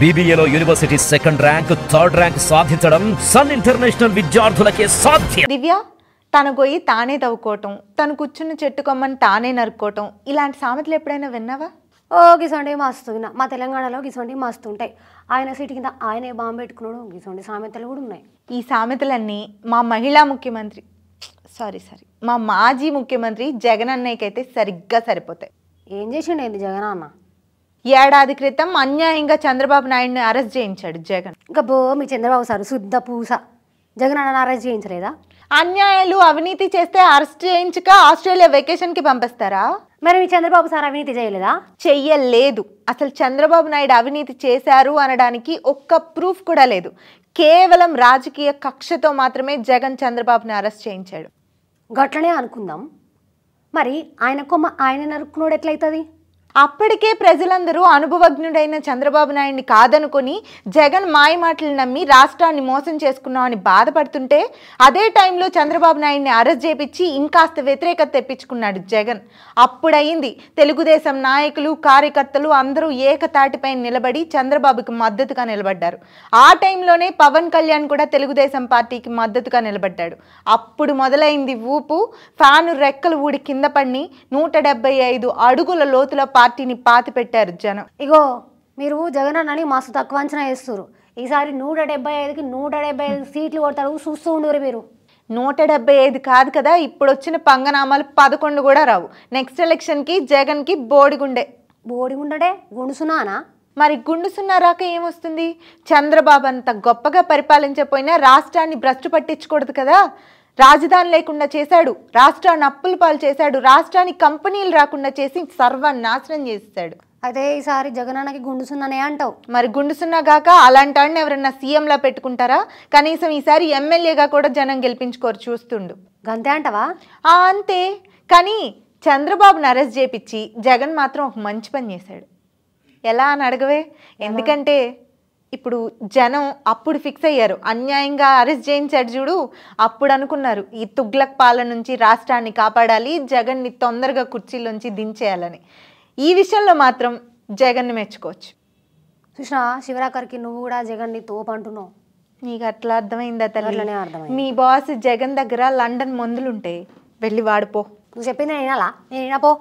బీబీఏలో university second rank third rank సాధించడం Sun international విద్యార్థులకే సాధ్యం దివ్య తన గొయ్యి తానే తవ్వుకోవటం తను కూర్చున్న చెట్టు కొమ్మని తానే నరుక్కోవటం ఇలాంటి సామెతలు ఎప్పుడైనా విన్నావా ఓ గిసొండి మస్తు మా తెలంగాణలో గిసొండి మస్తు ఉంటాయి ఆయన సీటు కింద ఆయనే బాంబు పెట్టుకున్నాడు గిసొండి సామెతలు కూడా ఉన్నాయి ఈ సామెతలన్నీ మా మహిళా ముఖ్యమంత్రి సారీ సారీ మా మాజీ ముఖ్యమంత్రి జగన్ అన్నయ్యకైతే సరిగ్గా సరిపోతాయి ఏం చేసిండే జగన్ అన్న ఏడాది క్రితం అన్యాయంగా చంద్రబాబు నాయుడిని అరెస్ట్ చేయించాడు జగన్ గబో మీ చంద్రబాబు సార్ శుద్ధ పూస జగన్ అన్న అరెస్ట్ చేయించలేదా అన్యాయాలు అవినీతి చేస్తే అరెస్ట్ చేయించక ఆస్ట్రేలియా వెకేషన్ కి పంపిస్తారా మరి మీ చంద్రబాబు సార్ అవినీతి చేయలేదా చెయ్యలేదు అసలు చంద్రబాబు నాయుడు అవినీతి చేశారు అనడానికి ఒక్క ప్రూఫ్ కూడా లేదు కేవలం రాజకీయ కక్షతో మాత్రమే జగన్ చంద్రబాబుని అరెస్ట్ చేయించాడు గట్లనే అనుకుందాం మరి ఆయన కొమ్మ ఆయన నరుక్కునోడు ఎట్లయితుంది అప్పటికే ప్రజలందరూ అనుభవజ్ఞుడైన చంద్రబాబు నాయుడిని కాదనుకొని జగన్ మాయ మాటలు నమ్మి రాష్ట్రాన్ని మోసం చేసుకున్నామని బాధపడుతుంటే అదే టైంలో చంద్రబాబు నాయుడిని అరెస్ట్ చేపించి ఇంకాస్త వ్యతిరేకత తెప్పించుకున్నాడు జగన్ అప్పుడయింది తెలుగుదేశం నాయకులు కార్యకర్తలు అందరూ ఏకతాటిపై నిలబడి చంద్రబాబుకి మద్దతుగా నిలబడ్డారు ఆ టైంలోనే పవన్ కళ్యాణ్ కూడా తెలుగుదేశం పార్టీకి మద్దతుగా నిలబడ్డాడు అప్పుడు మొదలైంది ఊపు ఫ్యాను రెక్కలు ఊడి కింద పడి నూట ఐదు అడుగుల లోతుల పార్టీని పాతి పెట్టారు జనం ఇగో మీరు జగన్ అన్నని మస్తు తక్కువ అంచనా వేస్తారు ఈసారి నూట డెబ్బై ఐదుకి నూట డెబ్బై ఐదు సీట్లు కొడతారు చూస్తూ ఉండరు మీరు నూట డెబ్బై ఐదు కాదు కదా ఇప్పుడు వచ్చిన పంగనామాలు పదకొండు కూడా రావు నెక్స్ట్ ఎలక్షన్కి జగన్కి బోడిగుండే బోడిగుండడే గుండుసునానా మరి గుండుసున్న రాక ఏమొస్తుంది చంద్రబాబు అంత గొప్పగా పరిపాలించకపోయినా రాష్ట్రాన్ని భ్రష్టు పట్టించకూడదు కదా రాజధాని లేకుండా చేశాడు రాష్ట్రాన్ని అప్పులు పాలు చేశాడు రాష్ట్రానికి కంపెనీలు రాకుండా చేసి నాశనం చేస్తాడు అయితే ఈసారి జగనన్నకి గుండు సున్నానే అంటావు మరి గుండు సున్నా కాక అలాంటి వాడిని ఎవరన్నా సీఎంలా పెట్టుకుంటారా కనీసం ఈసారి ఎమ్మెల్యేగా కూడా జనం గెలిపించుకోరు చూస్తుండు అంతే ఆ అంతే కానీ చంద్రబాబును అరెస్ట్ చేపించి జగన్ మాత్రం ఒక మంచి పని చేశాడు ఎలా అని అడగవే ఎందుకంటే ఇప్పుడు జనం అప్పుడు ఫిక్స్ అయ్యారు అన్యాయంగా అరెస్ట్ చేయించాడు చూడు అప్పుడు అనుకున్నారు ఈ తుగ్లక్ పాలన నుంచి రాష్ట్రాన్ని కాపాడాలి జగన్ని తొందరగా కుర్చీలోంచి దించేయాలని ఈ విషయంలో మాత్రం జగన్ని మెచ్చుకోవచ్చు కృష్ణ శివరాకర్కి నువ్వు కూడా జగన్ని తోపంటున్నావు నీకు అట్లా అర్థమైందా తల్లి మీ బాస్ జగన్ దగ్గర లండన్ మందులుంటాయి వెళ్ళి వాడిపో నువ్వు చెప్పింది నేను వినాలా నేను వినపో